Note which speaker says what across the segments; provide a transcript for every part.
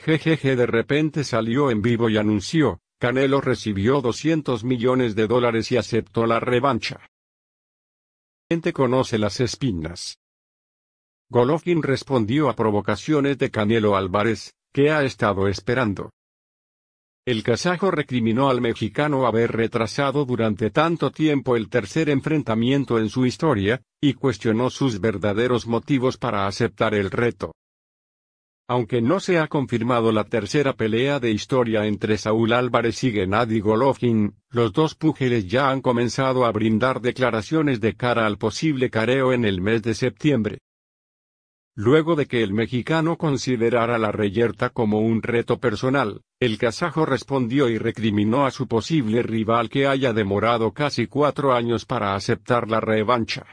Speaker 1: GGG de repente salió en vivo y anunció, Canelo recibió 200 millones de dólares y aceptó la revancha. gente conoce las espinas. Golovkin respondió a provocaciones de Canelo Álvarez, que ha estado esperando. El kazajo recriminó al mexicano haber retrasado durante tanto tiempo el tercer enfrentamiento en su historia, y cuestionó sus verdaderos motivos para aceptar el reto. Aunque no se ha confirmado la tercera pelea de historia entre Saúl Álvarez y Gennady Golovkin, los dos púgiles ya han comenzado a brindar declaraciones de cara al posible careo en el mes de septiembre. Luego de que el mexicano considerara la reyerta como un reto personal, el kazajo respondió y recriminó a su posible rival que haya demorado casi cuatro años para aceptar la revancha.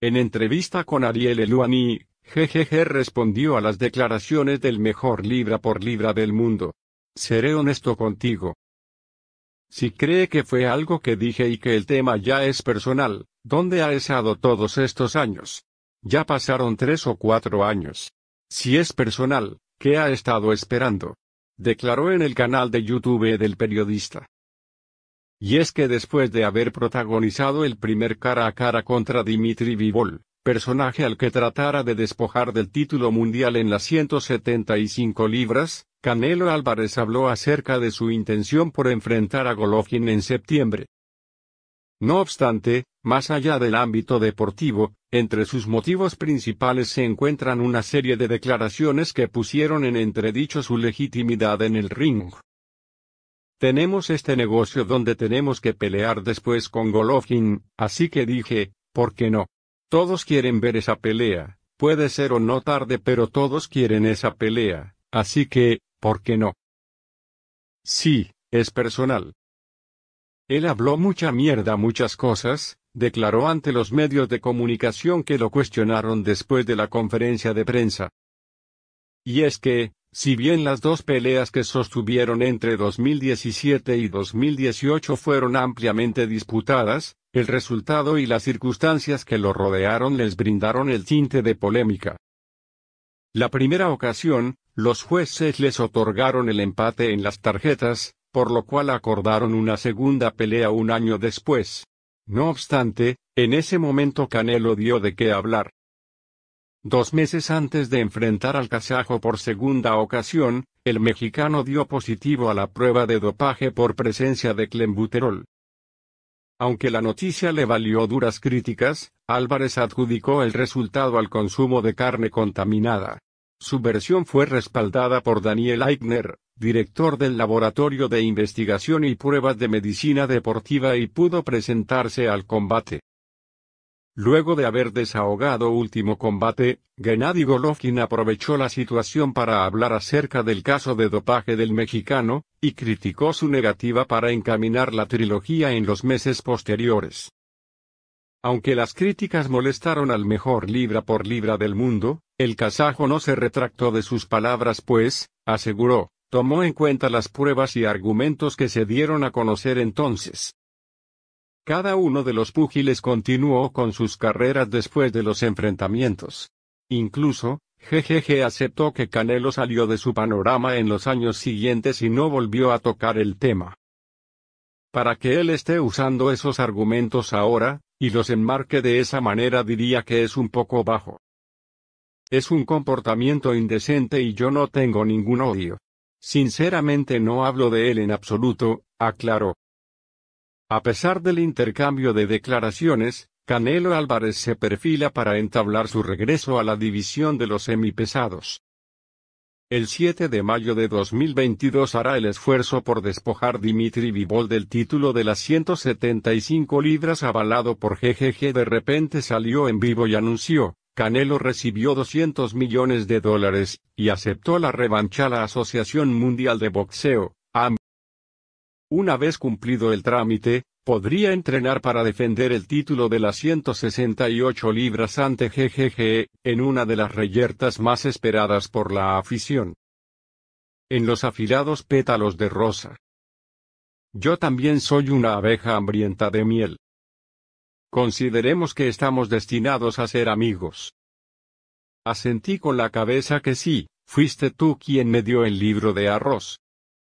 Speaker 1: En entrevista con Ariel Eluani, GGG respondió a las declaraciones del mejor libra por libra del mundo. Seré honesto contigo. Si cree que fue algo que dije y que el tema ya es personal, ¿dónde ha estado todos estos años? Ya pasaron tres o cuatro años. Si es personal, ¿qué ha estado esperando? Declaró en el canal de YouTube del periodista. Y es que después de haber protagonizado el primer cara a cara contra Dimitri Vivol, personaje al que tratara de despojar del título mundial en las 175 libras, Canelo Álvarez habló acerca de su intención por enfrentar a Golovkin en septiembre. No obstante, más allá del ámbito deportivo, entre sus motivos principales se encuentran una serie de declaraciones que pusieron en entredicho su legitimidad en el ring. Tenemos este negocio donde tenemos que pelear después con Golovkin, así que dije, ¿por qué no? Todos quieren ver esa pelea, puede ser o no tarde pero todos quieren esa pelea, así que, ¿por qué no? Sí, es personal. Él habló mucha mierda muchas cosas, declaró ante los medios de comunicación que lo cuestionaron después de la conferencia de prensa. Y es que, si bien las dos peleas que sostuvieron entre 2017 y 2018 fueron ampliamente disputadas, el resultado y las circunstancias que lo rodearon les brindaron el tinte de polémica. La primera ocasión, los jueces les otorgaron el empate en las tarjetas, por lo cual acordaron una segunda pelea un año después. No obstante, en ese momento Canelo dio de qué hablar. Dos meses antes de enfrentar al kazajo por segunda ocasión, el mexicano dio positivo a la prueba de dopaje por presencia de clenbuterol. Aunque la noticia le valió duras críticas, Álvarez adjudicó el resultado al consumo de carne contaminada. Su versión fue respaldada por Daniel Eichner, director del Laboratorio de Investigación y Pruebas de Medicina Deportiva y pudo presentarse al combate. Luego de haber desahogado último combate, Gennady Golovkin aprovechó la situación para hablar acerca del caso de dopaje del mexicano, y criticó su negativa para encaminar la trilogía en los meses posteriores. Aunque las críticas molestaron al mejor libra por libra del mundo, el kazajo no se retractó de sus palabras pues, aseguró, tomó en cuenta las pruebas y argumentos que se dieron a conocer entonces. Cada uno de los púgiles continuó con sus carreras después de los enfrentamientos. Incluso, GGG aceptó que Canelo salió de su panorama en los años siguientes y no volvió a tocar el tema. Para que él esté usando esos argumentos ahora, y los enmarque de esa manera diría que es un poco bajo. Es un comportamiento indecente y yo no tengo ningún odio. Sinceramente no hablo de él en absoluto, aclaró. A pesar del intercambio de declaraciones, Canelo Álvarez se perfila para entablar su regreso a la división de los semipesados. El 7 de mayo de 2022 hará el esfuerzo por despojar Dimitri Vivol del título de las 175 libras avalado por GGG. De repente salió en vivo y anunció, Canelo recibió 200 millones de dólares, y aceptó la revancha a la Asociación Mundial de Boxeo, una vez cumplido el trámite, podría entrenar para defender el título de las 168 libras ante GGG, en una de las reyertas más esperadas por la afición. En los afilados pétalos de rosa. Yo también soy una abeja hambrienta de miel. Consideremos que estamos destinados a ser amigos. Asentí con la cabeza que sí, fuiste tú quien me dio el libro de arroz.